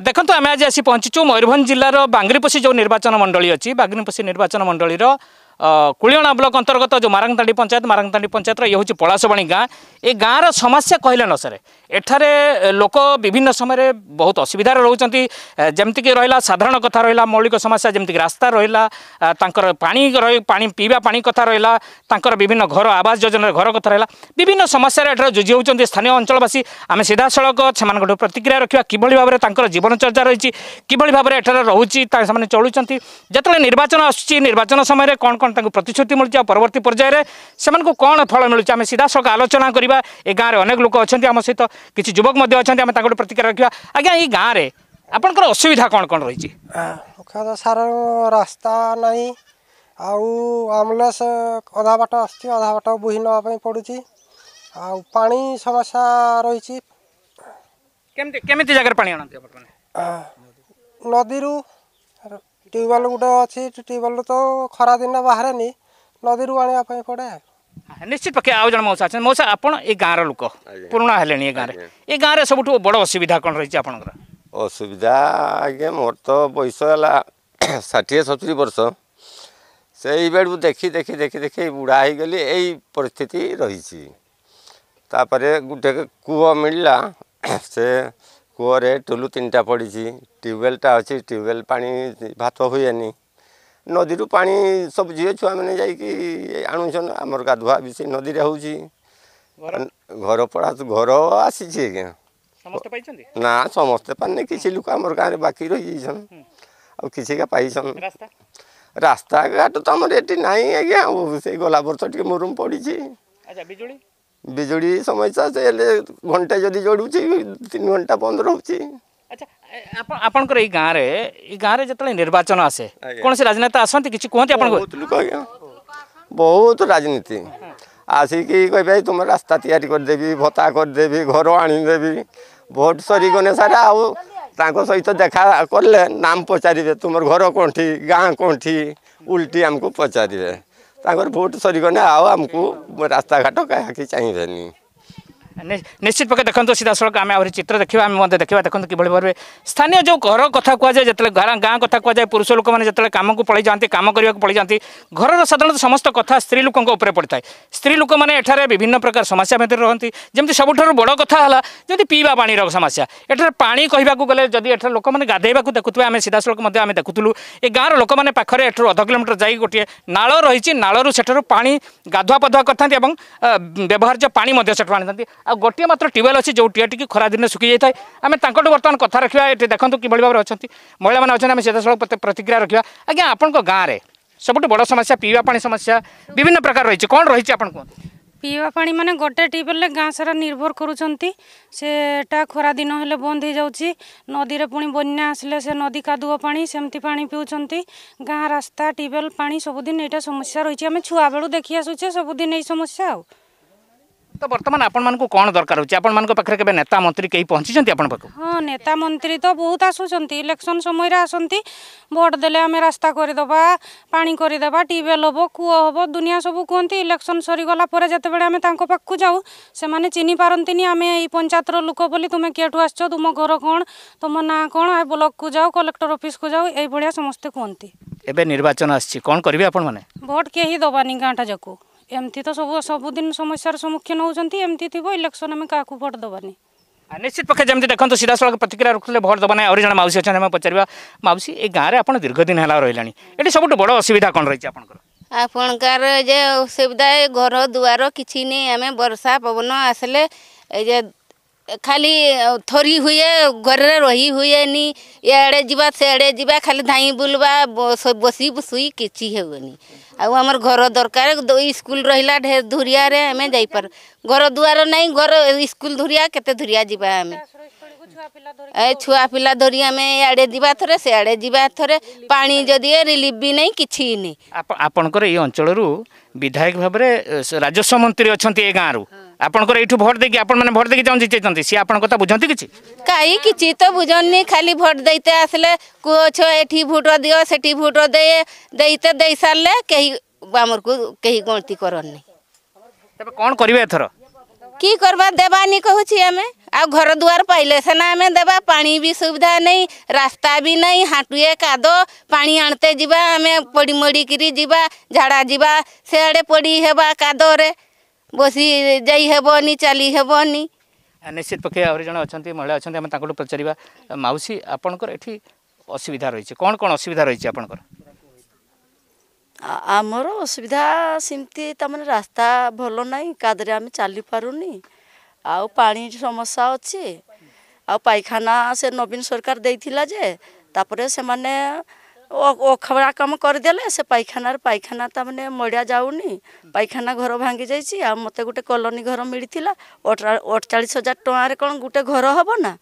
देखन तो अमे आज आज आशी पहन्चिचु मैर्भन जिल्लार बांगरी जो निर्वाचन मन्डली अच्छी, बांगरी निर्वाचन मन्डली रो, कुलियणा ब्लक अंतर्गत जो मारांगतांडी पंचायत मारांगतांडी पंचायत ये हूँ पलासवाणी गाँ ए गाँर समस्या कहले न सर एठार लोक विभिन्न समय बहुत असुविधार रोचे जमीक रहा साधारण कथा रहा मौलिक समस्या जमीक रास्ता रहा पा पीवा पा कथा रहा विभिन्न घर आवास योजन घर कथ रहा विभिन्न समस्या एठार जुझी होती स्थानीय अंचलवासी आम सीधासख से प्रतिक्रिया रखा कि भाव चर्चा रही कि भाव एठार रोचे से चलुंट निर्वाचन आसूचन समय कौन कौन ତାଙ୍କୁ ପ୍ରତିଶ୍ରୁତି ମିଳୁଛି ଆଉ ପରବର୍ତ୍ତୀ ପର୍ଯ୍ୟାୟରେ ସେମାନଙ୍କୁ କ'ଣ ଫଳ ମିଳୁଛି ଆମେ ସିଧାସଳଖ ଆଲୋଚନା କରିବା ଏ ଗାଁରେ ଅନେକ ଲୋକ ଅଛନ୍ତି ଆମ ସହିତ କିଛି ଯୁବକ ମଧ୍ୟ ଅଛନ୍ତି ଆମେ ତାଙ୍କଠୁ ପ୍ରତିକ୍ରିୟା ରଖିବା ଆଜ୍ଞା ଏଇ ଗାଁରେ ଆପଣଙ୍କର ଅସୁବିଧା କ'ଣ କ'ଣ ରହିଛି ମୁଖ୍ୟତଃ ସାର୍ ରାସ୍ତା ନାହିଁ ଆଉ ଆମ୍ବୁଲାନ୍ସ ଅଧା ବାଟ ଆସୁଛି ଅଧା ବାଟ ବୋହି ନେବା ପାଇଁ ପଡ଼ୁଛି ଆଉ ପାଣି ସମସ୍ୟା ରହିଛି କେମିତି କେମିତି ଜାଗାରେ ପାଣି ଆଣନ୍ତି ଆପଣମାନେ ନଦୀରୁ ଟ୍ୟୁବୱେଲ୍ ଗୋଟେ ଅଛି ଟ୍ୟୁବୱେଲ୍ ତ ଖରାଦିନ ବାହାରେନି ନଦୀରୁ ଆଣିବା ପାଇଁ ପଡ଼େ ନିଶ୍ଚିତ ପକ୍ଷେ ଆଉ ଜଣେ ମଉସା ଅଛନ୍ତି ମଉସା ଆପଣ ଏ ଗାଁର ଲୋକ ପୁରୁଣା ହେଲେଣି ଏ ଗାଁରେ ଏ ଗାଁରେ ସବୁଠୁ ବଡ଼ ଅସୁବିଧା କ'ଣ ରହିଛି ଆପଣଙ୍କର ଅସୁବିଧା ଆଜ୍ଞା ମୋର ତ ବୟସ ହେଲା ଷାଠିଏ ସତୁରି ବର୍ଷ ସେଇ ବେଳୁ ଦେଖି ଦେଖି ଦେଖି ଦେଖି ବୁଢ଼ା ହେଇଗଲି ଏଇ ପରିସ୍ଥିତି ରହିଛି ତାପରେ ଗୋଟେ କୂଅ ମିଳିଲା ସେ କୂଅରେ ଟୁଲୁ ତିନିଟା ପଡ଼ିଛି ଟ୍ୟୁବୱେଲ୍ଟା ଅଛି ଟ୍ୟୁବୱେଲ୍ ପାଣି ଭାତ ହୁଏନି ନଦୀରୁ ପାଣି ସବୁ ଝିଅ ଛୁଆମାନେ ଯାଇକି ଆଣୁଛନ୍ ଆମର ଗାଧୁଆ ବି ସେ ନଦୀରେ ହେଉଛି ଘର ପଡ଼ା ଘର ଆସିଛି ଆଜ୍ଞା ନା ସମସ୍ତେ ପାଇନି କିଛି ଲୋକ ଆମର ଗାଁରେ ବାକି ରହିଯାଇଛନ୍ ଆଉ କିଛିକା ପାଇଛନ୍ ରାସ୍ତାଘାଟ ତ ଆମର ଏଠି ନାହିଁ ଆଜ୍ଞା ଆଉ ସେଇ ଗଲା ବର୍ଷ ଟିକେ ମରୁମ ପଡ଼ିଛି ବିଜୁଳି बिजुड़ी समस्या से घंटे जदि जोड़ू तीन घंटा बंद रहुची अच्छा गाँव गाँव में जो निर्वाचन आसे कौन से राजनेता आसती किसी कहते बहुत राजनीति आसिक कह तुम रास्ता यादेवि भत्ता करदेवि घर आनीदेवि भोट सरीगने सारे आगे देखा कले नाम पचारे तुम घर कौटी गाँ कौटी उल्टी आमको पचारे ତାଙ୍କର ଭୋଟ୍ ସରିଗଲେ ଆଉ ଆମକୁ ରାସ୍ତାଘାଟ କାହାକି ଚାହିଁବେନି ନିଶ୍ଚିତ ପକ୍ଷେ ଦେଖନ୍ତୁ ସିଧାସଳଖ ଆମେ ଆହୁରି ଚିତ୍ର ଦେଖିବା ଆମେ ମଧ୍ୟ ଦେଖିବା ଦେଖନ୍ତୁ କିଭଳି ଭାବେ ସ୍ଥାନୀୟ ଯେଉଁ ଘର କଥା କୁହାଯାଏ ଯେତେବେଳେ ଗାଁ କଥା କୁହାଯାଏ ପୁରୁଷ ଲୋକମାନେ ଯେତେବେଳେ କାମକୁ ପଳାଇଯାନ୍ତି କାମ କରିବାକୁ ପଳାଇଯାନ୍ତି ଘରର ସାଧାରଣତଃ ସମସ୍ତ କଥା ସ୍ତ୍ରୀ ଲୋକଙ୍କ ଉପରେ ପଡ଼ିଥାଏ ସ୍ତ୍ରୀ ଲୋକମାନେ ଏଠାରେ ବିଭିନ୍ନ ପ୍ରକାର ସମସ୍ୟା ଭିତରେ ରହନ୍ତି ଯେମିତି ସବୁଠାରୁ ବଡ଼ କଥା ହେଲା ଯେମିତି ପିଇବା ପାଣିର ସମସ୍ୟା ଏଠାରେ ପାଣି କହିବାକୁ ଗଲେ ଯଦି ଏଠାରେ ଲୋକମାନେ ଗାଧୋଇବାକୁ ଦେଖୁଥିବେ ଆମେ ସିଧାସଳଖ ମଧ୍ୟ ଆମେ ଦେଖୁଥିଲୁ ଏ ଗାଁର ଲୋକମାନେ ପାଖରେ ଏଠାରୁ ଅଧ କିଲୋମିଟର ଯାଇ ଗୋଟିଏ ନାଳ ରହିଛି ନାଳରୁ ସେଠାରୁ ପାଣି ଗାଧୁଆ ପାଧୁଆ କରିଥାନ୍ତି ଏବଂ ବ୍ୟବହାର୍ଯ୍ୟ ପାଣି ମଧ୍ୟ ସେଠାରୁ ଆଣିଥାନ୍ତି ଆଉ ଗୋଟିଏ ମାତ୍ର ଟ୍ୟୁବୱେଲ୍ ଅଛି ଯେଉଁ ଟିଆଟିକି ଖରାଦିନେ ଶୁଖିଯାଇଥାଏ ଆମେ ତାଙ୍କଠୁ ବର୍ତ୍ତମାନ କଥା ରଖିବା ଏଠି ଦେଖନ୍ତୁ କିଭଳି ଭାବରେ ଅଛନ୍ତି ମହିଳାମାନେ ଅଛନ୍ତି ଆମେ ସିଧାସଳଖ ପ୍ରତିକ୍ରିୟା ରଖିବା ଆଜ୍ଞା ଆପଣଙ୍କ ଗାଁରେ ସବୁଠୁ ବଡ଼ ସମସ୍ୟା ପିଇବା ପାଣି ସମସ୍ୟା ବିଭିନ୍ନ ପ୍ରକାର ରହିଛି କ'ଣ ରହିଛି ଆପଣ କୁହନ୍ତୁ ପିଇବା ପାଣି ମାନେ ଗୋଟେ ଟ୍ୟୁବୱେଲ୍ରେ ଗାଁ ସାରା ନିର୍ଭର କରୁଛନ୍ତି ସେଟା ଖରାଦିନ ହେଲେ ବନ୍ଦ ହେଇଯାଉଛି ନଦୀରେ ପୁଣି ବନ୍ୟା ଆସିଲେ ସେ ନଦୀ କାଦୁଅ ପାଣି ସେମିତି ପାଣି ପିଉଛନ୍ତି ଗାଁ ରାସ୍ତା ଟ୍ୟୁବୱେଲ୍ ପାଣି ସବୁଦିନ ଏଇଟା ସମସ୍ୟା ରହିଛି ଆମେ ଛୁଆବେଳୁ ଦେଖି ଆସୁଛେ ସବୁଦିନ ଏଇ ସମସ୍ୟା ଆଉ তো বর্তমান আপনার কোণ দরকার হচ্ছে আপনার পাখে কেবে নেতা মন্ত্রী কে পৌঁছিছেন আপনার পাখ হ্যাঁ নেতা মন্ত্রী তো বহু আসুচার ইলেকশন সময় আসতে ভোট দেলে আমি রাস্তা করে করেদেবা পা দেবা টিউবেল হব কুয়ো হব দুনিয়া সব কুহতি ইলেকশন সরিগলা পরে যেতবে আমি তাঁর পাখু যাও সে চিনি পারতিনি আমি এই পঞ্চায়েতর লোক বলে তুমি কেটু আসছ তুম ঘর কোণ তোম না কোণ ব্লক ব্লকু যাও কলেক্টর অফিসকু যাও এইভাবে সমস্ত কুহতি এবার নির্বাচন আসছে কোণ করবে আপনার ভোট কে দেবানি গাঁটা যাকে एमी त सब सबदिन समस्यार सम्मुखीन हुन्छ एम थियो इलेक्सन आम कहाँको भोट देवानी निश्चित पक्ष सिधासल प्रतिक्रिया रोक्सले भोट दबा माउसी अब पचार माउसी ए गाँडले आउँछ दीर्घदिन होला सब ठु बसुविधा कन् र आपणकार असुविधा ए घर दुवार कि आमे बर्षा पवन आसे एजे ଖାଲି ଥରି ହୁଏ ଘରରେ ରହି ହୁଏନି ଇଆଡ଼େ ଯିବା ସିଆଡ଼େ ଯିବା ଖାଲି ଧାଇଁ ବୁଲବା ବସି ଶୁଇ କିଛି ହେଉନି ଆଉ ଆମର ଘର ଦରକାର ସ୍କୁଲ ରହିଲା ଧୁରିଆରେ ଆମେ ଯାଇପାରୁ ଘର ଦୁଆର ନାହିଁ ଘର ସ୍କୁଲ ଧୁରିଆ କେତେ ଧୁରିଆ ଯିବା ଆମେ ଏ ଛୁଆ ପିଲା ଧରି ଆମେ ଇଆଡ଼େ ଯିବା ଥରେ ସିଆଡ଼େ ଯିବା ଥରେ ପାଣି ଯଦି ରିଲିଫ୍ ବି ନାହିଁ କିଛି ନାହିଁ ଆପଣଙ୍କର ଏଇ ଅଞ୍ଚଳରୁ ବିଧାୟକ ଭାବରେ ରାଜସ୍ୱ ମନ୍ତ୍ରୀ ଅଛନ୍ତି ଏ ଗାଁରୁ ଆପଣଙ୍କର ଏଇଠୁ ଭୋଟ ଦେଇକି ଆପଣମାନେ ଭୋଟ ଦେଇକି ଯାଉଁ ଜିତେଇଛନ୍ତି ସିଏ ଆପଣଙ୍କ କଥା ବୁଝନ୍ତି କିଛି କାହିଁ କିଛି ତ ବୁଝନି ଖାଲି ଭୋଟ ଦେଇତେ ଆସିଲେ କୁଅ ଛୁଆ ଏଠି ଭୋଟ ଦିଅ ସେଠି ଭୋଟ ଦିଏ ଦେଇତେ ଦେଇ ସାରିଲେ କେହି ଆମକୁ କେହି ଗଣତି କରନି ତେବେ କ'ଣ କରିବେ ଏଥର କି କରିବା ଦେବାନି କହୁଛି ଆମେ ଆଉ ଘର ଦୁଆର ପାଇଲେ ସିନା ଆମେ ଦେବା ପାଣି ବି ସୁବିଧା ନାହିଁ ରାସ୍ତା ବି ନାହିଁ ହାଟୁଏ କାଦ ପାଣି ଆଣତେ ଯିବା ଆମେ ପଡ଼ି ମଡ଼ିକିରି ଯିବା ଝାଡ଼ା ଯିବା ସେଆଡ଼େ ପଡ଼ି ହେବା କାଦରେ ବସି ଯାଇ ହେବନି ଚାଲି ହେବନି ନିଶ୍ଚିତ ପକ୍ଷେ ଆହୁରି ଜଣେ ଅଛନ୍ତି ମହିଳା ଅଛନ୍ତି ଆମେ ତାଙ୍କଠୁ ପଚାରିବା ମାଉସୀ ଆପଣଙ୍କର ଏଠି ଅସୁବିଧା ରହିଛି କ'ଣ କ'ଣ ଅସୁବିଧା ରହିଛି ଆପଣଙ୍କର ଆମର ଅସୁବିଧା ସେମିତି ତାମାନେ ରାସ୍ତା ଭଲ ନାହିଁ କାଦରେ ଆମେ ଚାଲିପାରୁନି ଆଉ ପାଣି ସମସ୍ୟା ଅଛି ଆଉ ପାଇଖାନା ସେ ନବୀନ ସରକାର ଦେଇଥିଲା ଯେ ତାପରେ ସେମାନେ ओ कम काम करदेले से पायखाना पायखाना ता माने मड़ा जाऊनी पायखाना घर भांगी जाइए आ मत गोटे कलोनी घर मिलता अठचाश हजार टकर कौन गोटे घर हम ना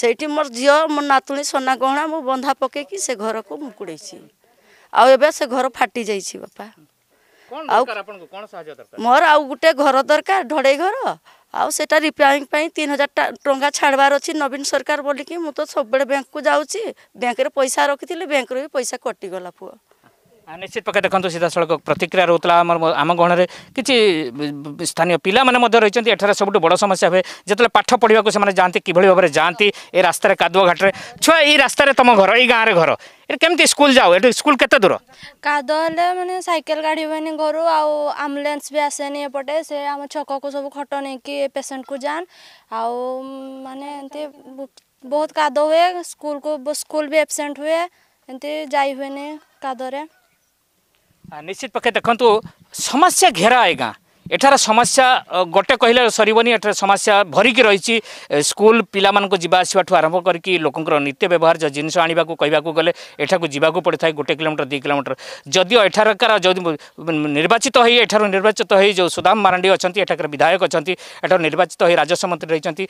से मोर झी मो नातुणी सोना गहना मु बंधा पकईकि से घर को मुकुड़ी आउ ए से घर फाटी जाइए बापा ମୋର ଆଉ ଗୋଟେ ଘର ଦରକାର ଢଡ଼େଇ ଘର ଆଉ ସେଟା ରିପେୟାରିଂ ପାଇଁ ତିନି ହଜାର ଟଙ୍କା ଛାଡ଼ବାର ଅଛି ନବୀନ ସରକାର ବୋଲିକି ମୁଁ ତ ସବୁବେଳେ ବ୍ୟାଙ୍କକୁ ଯାଉଛି ବ୍ୟାଙ୍କରେ ପଇସା ରଖିଥିଲି ବ୍ୟାଙ୍କରୁ ବି ପଇସା କଟିଗଲା ପୁଅ ନିଶ୍ଚିତ ପକ୍ଷେ ଦେଖନ୍ତୁ ସିଧାସଳଖ ପ୍ରତିକ୍ରିୟା ରହୁଥିଲା ଆମର ଆମ ଗହଣରେ କିଛି ସ୍ଥାନୀୟ ପିଲାମାନେ ମଧ୍ୟ ରହିଛନ୍ତି ଏଠାରେ ସବୁଠୁ ବଡ଼ ସମସ୍ୟା ହୁଏ ଯେତେବେଳେ ପାଠ ପଢ଼ିବାକୁ ସେମାନେ ଯାଆନ୍ତି କିଭଳି ଭାବରେ ଯାଆନ୍ତି ଏ ରାସ୍ତାରେ କାଦୁଅ ଘାଟରେ ଛୁଆ ଏଇ ରାସ୍ତାରେ ତମ ଘର ଏଇ ଗାଁରେ ଘର ଏଠି କେମିତି ସ୍କୁଲ ଯାଉ ଏଠି ସ୍କୁଲ କେତେ ଦୂର କାଦୁଅ ହେଲେ ମାନେ ସାଇକେଲ ଗାଡ଼ି ହୁଏନି ଘରୁ ଆଉ ଆମ୍ବୁଲାନ୍ସ ବି ଆସେନି ଏପଟେ ସେ ଆମ ଛକକୁ ସବୁ ଖଟ ନେଇକି ପେସେଣ୍ଟକୁ ଯାଆନ ଆଉ ମାନେ ଏମିତି ବହୁତ କାଦ ହୁଏ ସ୍କୁଲକୁ ସ୍କୁଲ ବି ଆବସେଣ୍ଟ ହୁଏ ଏମିତି ଯାଇ ହୁଏନି କାଦରେ निश्चित पक्ष देखु समस्या घेरा आए ଏଠାରେ ସମସ୍ୟା ଗୋଟେ କହିଲେ ସରିବନି ଏଠାରେ ସମସ୍ୟା ଭରିକି ରହିଛି ସ୍କୁଲ ପିଲାମାନଙ୍କୁ ଯିବା ଆସିବାଠୁ ଆରମ୍ଭ କରିକି ଲୋକଙ୍କର ନିତ୍ୟ ବ୍ୟବହାର ଯେଉଁ ଜିନିଷ ଆଣିବାକୁ କହିବାକୁ ଗଲେ ଏଠାକୁ ଯିବାକୁ ପଡ଼ିଥାଏ ଗୋଟେ କିଲୋମିଟର ଦୁଇ କିଲୋମିଟର ଯଦିଓ ଏଠାକାର ଯଦି ନିର୍ବାଚିତ ହୋଇ ଏଠାରୁ ନିର୍ବାଚିତ ହୋଇ ଯେଉଁ ସୁଦାମ ମାରାଣ୍ଡି ଅଛନ୍ତି ଏଠାକାର ବିଧାୟକ ଅଛନ୍ତି ଏଠାରୁ ନିର୍ବାଚିତ ହୋଇ ରାଜସ୍ୱ ମନ୍ତ୍ରୀ ରହିଛନ୍ତି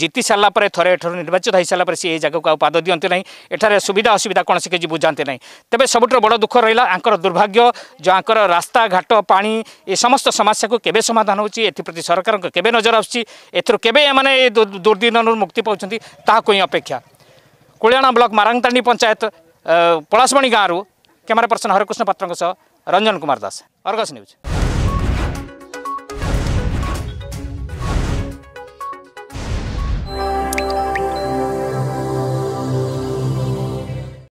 ଜିତି ସାରିଲା ପରେ ଥରେ ଏଠାରୁ ନିର୍ବାଚିତ ହୋଇସାରିଲା ପରେ ସେ ଏ ଜାଗାକୁ ଆଉ ପାଦ ଦିଅନ୍ତି ନାହିଁ ଏଠାରେ ସୁବିଧା ଅସୁବିଧା କ'ଣ ସେ କିଛି ବୁଝାନ୍ତି ନାହିଁ ତେବେ ସବୁଠାରୁ ବଡ଼ ଦୁଃଖ ରହିଲା ଆଙ୍କର ଦୁର୍ଭାଗ୍ୟ ଯେଉଁ ଆଙ୍କର ରାସ୍ତାଘାଟ ପାଣି ଏ ସମସ୍ତ ସମସ୍ୟାକୁ के समाधान हुन्छ सरकार सरकारको के नजर आबै दुर्दिन मुक्ति पाँच चाहिँ ताकि अपेक्षा कुरा ब्लक माराङताणी पञायत पलासमणी गाँउर क्यमेरा पर्सन हरकृष्ण पत्रको सह रञ्जन कुमार दास अरग न्यूज